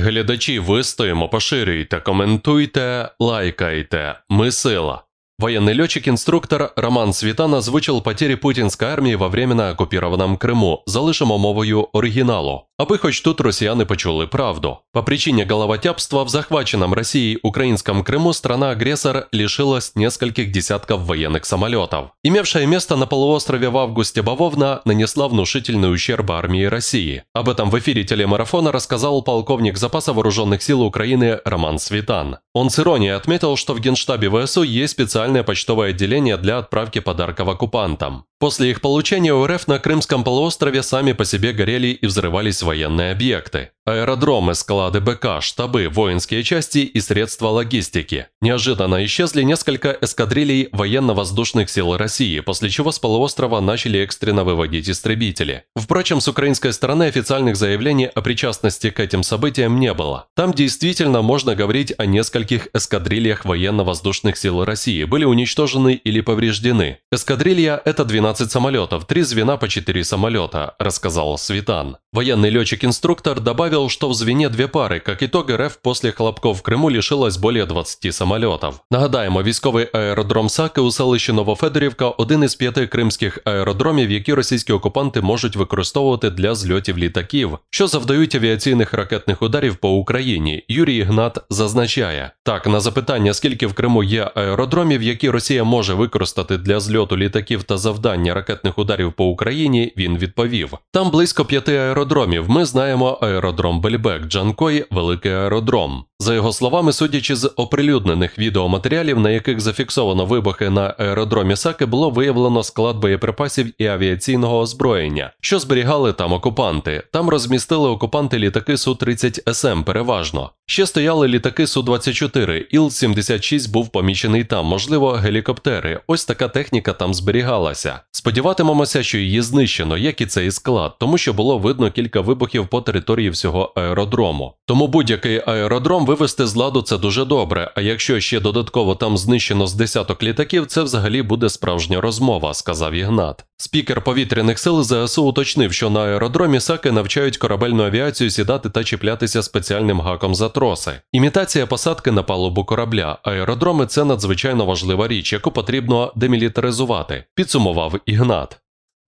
Глядачі, вистоїмо, поширюйте, коментуйте, лайкайте. Ми сила. Военный летчик-инструктор Роман Світан озвучил потери путінської армії во временно оккупированном Крыму. Залишимо мовою оригіналу. Аби хоч тут росіяни почули правду. По причине головотябства в захваченном Россией украинском Крыму страна-агрессор лишилась нескольких десятков военных самолетов. Имевшая место на полуострове в августе бавовна нанесла внушительный ущерб армии России. Об этом в эфире телемарафона рассказал полковник запаса вооруженных сил Украины Роман Светан. Он с иронией отметил, что в генштабе ВСУ есть специальное почтовое отделение для отправки подарков оккупантам. После их получения у РФ на Крымском полуострове сами по себе горели и взрывались военные объекты. Аэродромы, склады БК, штабы, воинские части и средства логистики. Неожиданно исчезли несколько эскадрилей военно-воздушных сил России, после чего с полуострова начали экстренно выводить истребители. Впрочем, с украинской стороны официальных заявлений о причастности к этим событиям не было. Там действительно можно говорить о нескольких эскадрильях военно-воздушных сил России, были уничтожены или повреждены. Эскадрилья – это 12 самолетов, три звена по 4 самолета, рассказал Светан. Военный летчик-инструктор добавил, добавил, что в звене две пары, как итог РФ после хлопков в Крыму лишилось более 20 самольотів. Нагадаємо, військовий аеродром Саки у селищі Новофедорівка один із п'яти кримських аеродромів, які російські окупанти можуть використовувати для зльотів літаків, що завдають авіаційних ракетних ударів по Україні. Юрій Ігнат зазначає так на запитання, скільки в Криму є аеродромів, які Росія може використати для зльоту літаків та завдання ракетних ударів по Україні. Він відповів: там близько п'яти аеродромів. Ми знаємо аеродром аеродром Бельбек, Джанкой, Великий аеродром. За його словами, судячи з оприлюднених відеоматеріалів, на яких зафіксовано вибухи на аеродромі Саки, було виявлено склад боєприпасів і авіаційного озброєння, що зберігали там окупанти. Там розмістили окупанти літаки су 30 СМ переважно. Ще стояли літаки су 24 Іл-76 був помічений там, можливо, гелікоптери. Ось така техніка там зберігалася. Сподіватимемося, що її знищено, як і цей склад, тому що було видно кілька вибухів по території всього аеродрому. Тому будь-який аеродром вивести з ладу це дуже добре. А якщо ще додатково там знищено з десяток літаків, це взагалі буде справжня розмова, сказав Ігнат. Спікер повітряних сил ЗСУ уточнив, що на аеродромі САКи навчають корабельну авіацію сідати та чіплятися спеціальним гаком за троси. Імітація посадки на палубу корабля. Аеродроми це надзвичайно важлива річ, яку потрібно демілітаризувати. Підсумував Ігнат.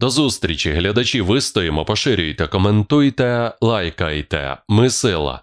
До зустрічі, глядачі, вистоїмо, поширюйте, коментуйте, лайкайте. Ми сила.